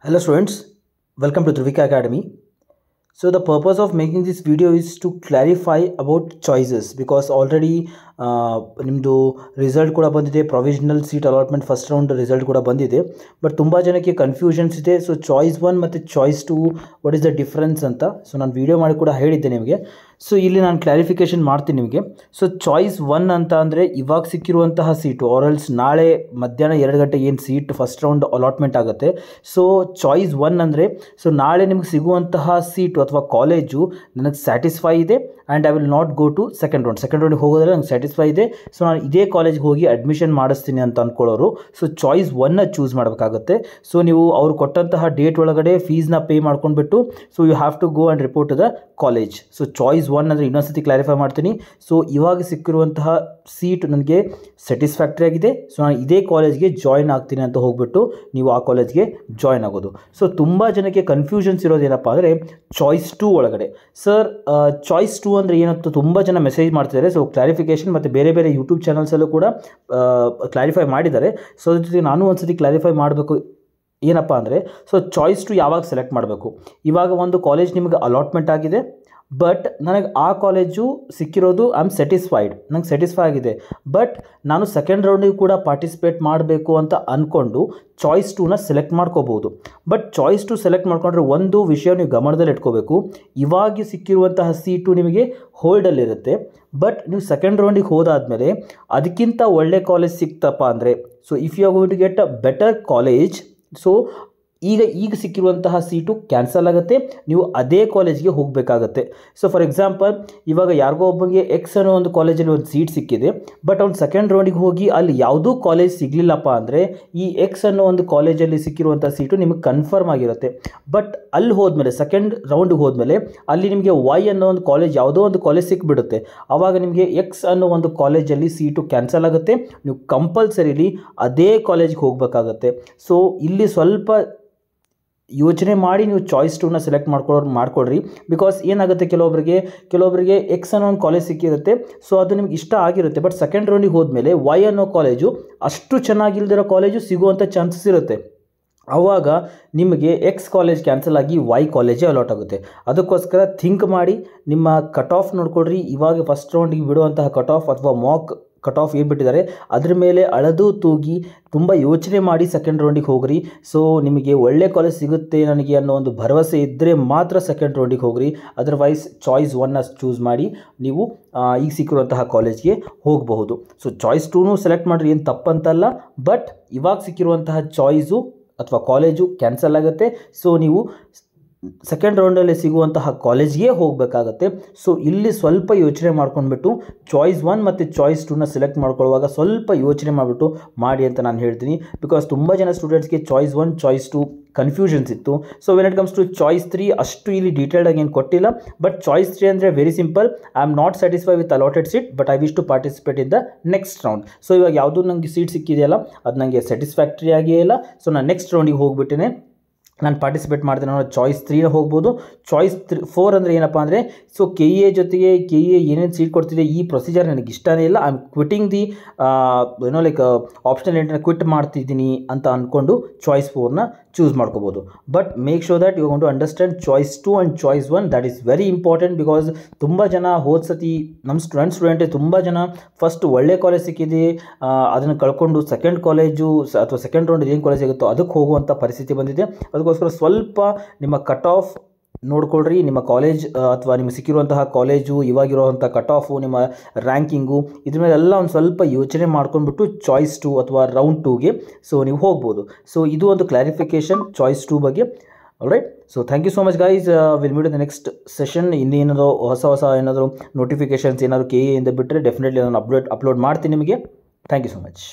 Hello students, welcome to Trivika Academy. So the purpose of making this video is to clarify about choices because already ನಿಮ್ಮದು result ಕೂಡ ಬಂದಿದೆ provisional seat allotment first round result ಕೂಡ ಬಂದಿದೆ but ತುಂಬ ಜನಕ್ಕೆ confusions ಇದೆ so choice one ಮತ್ತು choice two what is the difference ಅಂತ ಸೊ ನಾನು ವೀಡಿಯೋ ಮಾಡಿ ಕೂಡ ಹೇಳಿದ್ದೆ ನಿಮಗೆ ಸೊ ಇಲ್ಲಿ ನಾನು ಕ್ಲಾರಿಫಿಕೇಷನ್ ಮಾಡ್ತೀನಿ ನಿಮಗೆ ಸೊ ಚಾಯ್ಸ್ ಒನ್ ಅಂತ ಅಂದರೆ ಇವಾಗ ಸಿಕ್ಕಿರುವಂತಹ ಸೀಟು ಆರಲ್ಸ್ ನಾಳೆ ಮಧ್ಯಾಹ್ನ ಎರಡು ಗಂಟೆಗೆ ಏನು ಸೀಟ್ ಫಸ್ಟ್ ರೌಂಡ್ ಅಲಾಟ್ಮೆಂಟ್ ಆಗುತ್ತೆ ಸೊ ಚಾಯ್ಸ್ ಒನ್ ಅಂದರೆ ಸೊ ನಾಳೆ ನಿಮ್ಗೆ ಸಿಗುವಂತಹ ಸೀಟು ಅಥವಾ ಕಾಲೇಜು ನನಗೆ ಸ್ಯಾಟಿಸ್ಫೈ ಇದೆ and I will not go to second round second ರೌಂಡಿಗೆ ಹೋಗೋದ್ರೆ ನಂಗೆ ಸ್ಯಾಟಿಸ್ ಸ್ಯಾಟಿಸ್ಫೈ ಇದೆ ಸೊ ನಾನು ಇದೇ ಕಾಲೇಜ್ಗೆ ಹೋಗಿ ಅಡ್ಮಿಷನ್ ಮಾಡಿಸ್ತೀನಿ ಅಂತ ಅಂದ್ಕೊಳ್ಳೋರು ಸೊ ಚಾಯ್ಸ್ ಒನ್ನ ಚೂಸ್ ಮಾಡಬೇಕಾಗುತ್ತೆ ಸೊ ನೀವು ಅವರು ಕೊಟ್ಟಂತಹ ಡೇಟ್ ಒಳಗಡೆ ಫೀಸ್ನ ಪೇ ಮಾಡ್ಕೊಂಡ್ಬಿಟ್ಟು so you have to go and report the college so choice one ಅಂದರೆ ಇನ್ನೊಂದ್ಸತಿ ಕ್ಲಾರಿಫೈ ಮಾಡ್ತೀನಿ ಸೊ ಇವಾಗ ಸಿಕ್ಕಿರುವಂತಹ ಸೀಟ್ ನನಗೆ ಸ್ಯಾಟಿಸ್ಫ್ಯಾಕ್ಟ್ರಿ ಆಗಿದೆ ಸೊ ನಾನು ಇದೇ ಕಾಲೇಜ್ಗೆ ಜಾಯ್ನ್ ಆಗ್ತೀನಿ ಅಂತ ಹೋಗ್ಬಿಟ್ಟು ನೀವು ಆ ಕಾಲೇಜ್ಗೆ ಜಾಯ್ನ್ ಆಗೋದು ಸೊ ತುಂಬ ಜನಕ್ಕೆ ಕನ್ಫ್ಯೂಷನ್ಸ್ ಇರೋದೇನಪ್ಪ ಅಂದರೆ ಚಾಯ್ಸ್ ಟೂ ಒಳಗಡೆ ಸರ್ ಚಾಯ್ಸ್ ಟು ಅಂದರೆ ಏನಂತ ತುಂಬ ಜನ ಮೆಸೇಜ್ ಮಾಡ್ತಿದ್ದಾರೆ ಸೊ ಕ್ಲಾರಿಫಿಕೇಶನ್ ಮತ್ತು ಬೇರೆ ಬೇರೆ ಯೂಟ್ಯೂಬ್ ಚಾನಲ್ಸಲ್ಲೂ ಕೂಡ ಕ್ಲಾರಿಫೈ ಮಾಡಿದ್ದಾರೆ ಸೊ ಅದ್ರ ಜೊತೆಗೆ ನಾನು ಒಂದು ಸತಿ ಕ್ಲಾರಿಫೈ ಮಾಡಬೇಕು ಏನಪ್ಪ ಅಂದರೆ ಸೊ ಚಾಯ್ಸ್ ಟು ಯಾವಾಗ ಸೆಲೆಕ್ಟ್ ಮಾಡಬೇಕು ಇವಾಗ ಒಂದು ಕಾಲೇಜ್ ನಿಮಗೆ ಅಲಾಟ್ಮೆಂಟ್ ಆಗಿದೆ ಬಟ್ ನನಗೆ ಆ ಕಾಲೇಜು ಸಿಕ್ಕಿರೋದು ಐ ಆಮ್ ಸ್ಯಾಟಿಸ್ಫೈಡ್ ನಂಗೆ ಸ್ಯಾಟಿಸ್ಫೈ ಆಗಿದೆ ಬಟ್ ನಾನು ಸೆಕೆಂಡ್ ರೌಂಡಿಗೆ ಕೂಡ ಪಾರ್ಟಿಸಿಪೇಟ್ ಮಾಡಬೇಕು ಅಂತ ಅಂದ್ಕೊಂಡು ಚಾಯ್ಸ್ ಟೂನ ಸೆಲೆಕ್ಟ್ ಮಾಡ್ಕೋಬೋದು ಬಟ್ ಚಾಯ್ಸ್ ಟು ಸೆಲೆಕ್ಟ್ ಮಾಡ್ಕೊಂಡ್ರೆ ಒಂದು ವಿಷಯ ನೀವು ಗಮನದಲ್ಲಿ ಇಟ್ಕೋಬೇಕು ಇವಾಗ ಸಿಕ್ಕಿರುವಂತಹ ಸೀಟು ನಿಮಗೆ ಹೋಲ್ಡಲ್ಲಿರುತ್ತೆ ಬಟ್ ನೀವು ಸೆಕೆಂಡ್ ರೌಂಡಿಗೆ ಹೋದಾದಮೇಲೆ ಅದಕ್ಕಿಂತ ಒಳ್ಳೆ ಕಾಲೇಜ್ ಸಿಕ್ತಪ್ಪ ಅಂದರೆ so if you are going to get a better college so ಈಗ ಈಗ ಸಿಕ್ಕಿರುವಂತಹ ಸೀಟು ಕ್ಯಾನ್ಸಲ್ ಆಗುತ್ತೆ ನೀವು ಅದೇ ಕಾಲೇಜ್ಗೆ ಹೋಗಬೇಕಾಗತ್ತೆ ಸೊ ಫಾರ್ ಎಕ್ಸಾಂಪಲ್ ಇವಾಗ ಯಾರಿಗೋ ಒಬ್ಬನಿಗೆ ಎಕ್ಸ್ ಅನ್ನೋ ಒಂದು ಕಾಲೇಜಲ್ಲಿ ಒಂದು ಸೀಟ್ ಸಿಕ್ಕಿದೆ ಬಟ್ ಅವ್ನು ಸೆಕೆಂಡ್ ರೌಂಡಿಗೆ ಹೋಗಿ ಅಲ್ಲಿ ಯಾವುದೂ ಕಾಲೇಜ್ ಸಿಗಲಿಲ್ಲಪ್ಪ ಅಂದರೆ ಈ ಎಕ್ಸ್ ಅನ್ನೋ ಒಂದು ಕಾಲೇಜಲ್ಲಿ ಸಿಕ್ಕಿರುವಂಥ ಸೀಟು ನಿಮಗೆ ಕನ್ಫರ್ಮ್ ಆಗಿರುತ್ತೆ ಬಟ್ ಅಲ್ಲಿ ಹೋದ್ಮೇಲೆ ಸೆಕೆಂಡ್ ರೌಂಡಿಗೆ ಹೋದ್ಮೇಲೆ ಅಲ್ಲಿ ನಿಮಗೆ ವೈ ಅನ್ನೋ ಒಂದು ಕಾಲೇಜ್ ಯಾವುದೋ ಒಂದು ಕಾಲೇಜ್ ಸಿಕ್ಬಿಡುತ್ತೆ ಆವಾಗ ನಿಮಗೆ ಎಕ್ಸ್ ಅನ್ನೋ ಒಂದು ಕಾಲೇಜಲ್ಲಿ ಸೀಟು ಕ್ಯಾನ್ಸಲ್ ಆಗುತ್ತೆ ನೀವು ಕಂಪಲ್ಸರಿಲಿ ಅದೇ ಕಾಲೇಜ್ಗೆ ಹೋಗಬೇಕಾಗತ್ತೆ ಸೊ ಇಲ್ಲಿ ಸ್ವಲ್ಪ ಯೋಚನೆ ಮಾಡಿ ನೀವು ಚಾಯ್ಸ್ ಟೂನ ಸೆಲೆಕ್ಟ್ ಮಾಡ್ಕೊಳ್ಳೋರು ಮಾಡ್ಕೊಳ್ರಿ ಬಿಕಾಸ್ ಏನಾಗುತ್ತೆ ಕೆಲವೊಬ್ಬರಿಗೆ ಕೆಲವೊಬ್ಬರಿಗೆ ಎಕ್ಸ್ ಅನ್ನೋ ಒಂದು ಕಾಲೇಜ್ ಸಿಕ್ಕಿರುತ್ತೆ ಸೊ ಅದು ನಿಮ್ಗೆ ಇಷ್ಟ ಆಗಿರುತ್ತೆ ಬಟ್ ಸೆಕೆಂಡ್ ರೌಂಡಿಗೆ ಹೋದ್ಮೇಲೆ ವೈ ಅನ್ನೋ ಕಾಲೇಜು ಅಷ್ಟು ಚೆನ್ನಾಗಿಲ್ದಿರೋ ಕಾಲೇಜು ಸಿಗುವಂಥ ಚಾನ್ಸಸ್ ಇರುತ್ತೆ ಆವಾಗ ನಿಮಗೆ ಎಕ್ಸ್ ಕಾಲೇಜ್ ಕ್ಯಾನ್ಸಲ್ ಆಗಿ ವೈ ಕಾಲೇಜೇ ಅಲಾಟ್ ಆಗುತ್ತೆ ಅದಕ್ಕೋಸ್ಕರ ಥಿಂಕ್ ಮಾಡಿ ನಿಮ್ಮ ಕಟ್ ಆಫ್ ನೋಡ್ಕೊಡ್ರಿ ಇವಾಗ ಫಸ್ಟ್ ರೌಂಡಿಗೆ ಬಿಡುವಂತಹ ಕಟ್ ಆಫ್ ಅಥವಾ ಮಾಕ್ ಕಟ್ ಆಫ್ ಏನು ಬಿಟ್ಟಿದ್ದಾರೆ ಅದ್ರ ಮೇಲೆ ಅಳದು ತೂಗಿ ತುಂಬ ಯೋಚನೆ ಮಾಡಿ ಸೆಕೆಂಡ್ ರೌಂಡಿಗೆ ಹೋಗ್ರಿ ಸೊ ನಿಮಗೆ ಒಳ್ಳೆ ಕಾಲೇಜ್ ಸಿಗುತ್ತೆ ನನಗೆ ಅನ್ನೋ ಒಂದು ಭರವಸೆ ಇದ್ದರೆ ಮಾತ್ರ ಸೆಕೆಂಡ್ ರೌಂಡಿಗೆ ಹೋಗ್ರಿ ಅದರ್ವೈಸ್ ಚಾಯ್ಸ್ ಒನ್ನ ಚೂಸ್ ಮಾಡಿ ನೀವು ಈಗ ಸಿಕ್ಕಿರುವಂತಹ ಕಾಲೇಜ್ಗೆ ಹೋಗಬಹುದು ಸೊ ಚಾಯ್ಸ್ ಟೂನು ಸೆಲೆಕ್ಟ್ ಮಾಡಿರಿ ಏನು ತಪ್ಪಂತಲ್ಲ ಬಟ್ ಇವಾಗ ಸಿಕ್ಕಿರುವಂತಹ ಚಾಯ್ಸು ಅಥವಾ ಕಾಲೇಜು ಕ್ಯಾನ್ಸಲ್ ಆಗುತ್ತೆ ಸೊ ನೀವು ಸೆಕೆಂಡ್ ರೌಂಡಲ್ಲಿ ಸಿಗುವಂತಹ ಕಾಲೇಜ್ಗೆ ಹೋಗಬೇಕಾಗತ್ತೆ ಸೊ ಇಲ್ಲಿ ಸ್ವಲ್ಪ ಯೋಚನೆ ಮಾಡ್ಕೊಂಡ್ಬಿಟ್ಟು ಚಾಯ್ಸ್ ಒನ್ ಮತ್ತು ಚಾಯ್ಸ್ ಟೂನ ಸೆಲೆಕ್ಟ್ ಮಾಡ್ಕೊಳ್ಳುವಾಗ ಸ್ವಲ್ಪ ಯೋಚನೆ ಮಾಡಿಬಿಟ್ಟು ಮಾಡಿ ಅಂತ ನಾನು ಹೇಳ್ತೀನಿ ಬಿಕಾಸ್ ತುಂಬ ಜನ ಸ್ಟೂಡೆಂಟ್ಸ್ಗೆ choice one choice two confusions ಇತ್ತು so when it comes to choice three ಅಷ್ಟು ಇಲ್ಲಿ ಡೀಟೇಲ್ಡಾಗಿ ಏನು ಕೊಟ್ಟಿಲ್ಲ ಬಟ್ ಚಾಯ್ಸ್ ತ್ರೀ ಅಂದರೆ very simple I am not satisfy with allotted seat but I wish to participate in the next round so ಇವಾಗ ಯಾವುದು ನನಗೆ ಸೀಟ್ ಸಿಕ್ಕಿದೆಯಲ್ಲ ಅದು ನನಗೆ ಸ್ಯಾಟಿಸ್ಫ್ಯಾಕ್ಟ್ರಿ ಆಗಿಯೇ ಇಲ್ಲ ಸೊ ನಾನು ನೆಕ್ಸ್ಟ್ ರೌಂಡಿಗೆ ಹೋಗಿಬಿಟ್ಟೇನೆ ನಾನು ಪಾರ್ಟಿಸಿಪೇಟ್ ಮಾಡ್ತೀನಿ ನಾನು ಚಾಯ್ಸ್ ತ್ರೀ ಹೋಗ್ಬೋದು ಚಾಯ್ಸ್ ತ್ರೀ ಫೋರ್ ಅಂದರೆ ಏನಪ್ಪ ಅಂದರೆ ಸೊ ಕೆ ಎ ಜೊತೆಗೆ ಕೆ ಎ ಏನೇನು ಸೀಟ್ ಕೊಡ್ತಿದೆ ಈ ಪ್ರೊಸೀಜರ್ ನನಗೆ ಇಷ್ಟನೇ ಇಲ್ಲ ಐಮ್ ಕ್ವಿಟಿಂಗ್ ದಿ ಏನೋ ಲೈಕ್ ಆಪ್ಷನ್ ಏನ ಕ್ವಿಟ್ ಮಾಡ್ತಿದ್ದೀನಿ ಅಂತ ಅಂದ್ಕೊಂಡು ಚಾಯ್ಸ್ ಫೋರ್ನ ಚೂಸ್ ಮಾಡ್ಕೋಬೋದು but make sure that you got to understand choice two and choice one that is very important because ತುಂಬ ಜನ ಹೋದ ಸತಿ ನಮ್ಮ ಸ್ಟೂಡೆಂಟ್ ಸ್ಟೂಡೆಂಟೇ ತುಂಬ ಜನ ಫಸ್ಟ್ ಒಳ್ಳೆ ಕಾಲೇಜ್ ಸಿಕ್ಕಿದೆ ಅದನ್ನು ಕಳ್ಕೊಂಡು ಸೆಕೆಂಡ್ ಕಾಲೇಜು ಅಥವಾ ಸೆಕೆಂಡ್ ರೌಂಡ್ ಏನು ಕಾಲೇಜ್ ಸಿಗುತ್ತೋ ಅದಕ್ಕೆ ಹೋಗುವಂಥ ಪರಿಸ್ಥಿತಿ ಬಂದಿದೆ ಅದು ಅದಕ್ಕೋಸ್ಕರ ಸ್ವಲ್ಪ ನಿಮ್ಮ ಕಟ್ ಆಫ್ ನೋಡ್ಕೊಳ್ರಿ ನಿಮ್ಮ ಕಾಲೇಜ್ ಅಥವಾ ನಿಮಗೆ ಸಿಕ್ಕಿರುವಂತಹ ಕಾಲೇಜು ಇವಾಗಿರುವಂಥ ಕಟ್ ಆಫು ನಿಮ್ಮ ರ್ಯಾಂಕಿಂಗು ಇದ್ರ ಮೇಲೆಲ್ಲ ಒಂದು ಸ್ವಲ್ಪ ಯೋಚನೆ ಮಾಡ್ಕೊಂಡ್ಬಿಟ್ಟು ಚಾಯ್ಸ್ ಟು ಅಥವಾ ರೌಂಡ್ ಟೂಗೆ ಸೊ ನೀವು ಹೋಗ್ಬೋದು ಸೊ ಇದು ಒಂದು ಕ್ಲಾರಿಫಿಕೇಶನ್ ಚಾಯ್ಸ್ ಟೂ ಬಗ್ಗೆ right so thank you so much guys will meet the next session ಇನ್ನೇನಾದರೂ ಹೊಸ ಹೊಸ ಏನಾದರೂ ನೋಟಿಫಿಕೇಶನ್ಸ್ ಏನಾದರೂ ಕೆ ಎಂದ ಬಿಟ್ಟರೆ ಡೆಫಿನೆಟ್ಲಿ ನಾನು ಅಪ್ಲೋಡ್ ಅಪ್ಲೋಡ್ ಮಾಡ್ತೀನಿ ನಿಮಗೆ ಥ್ಯಾಂಕ್ ಯು ಸೊ ಮಚ್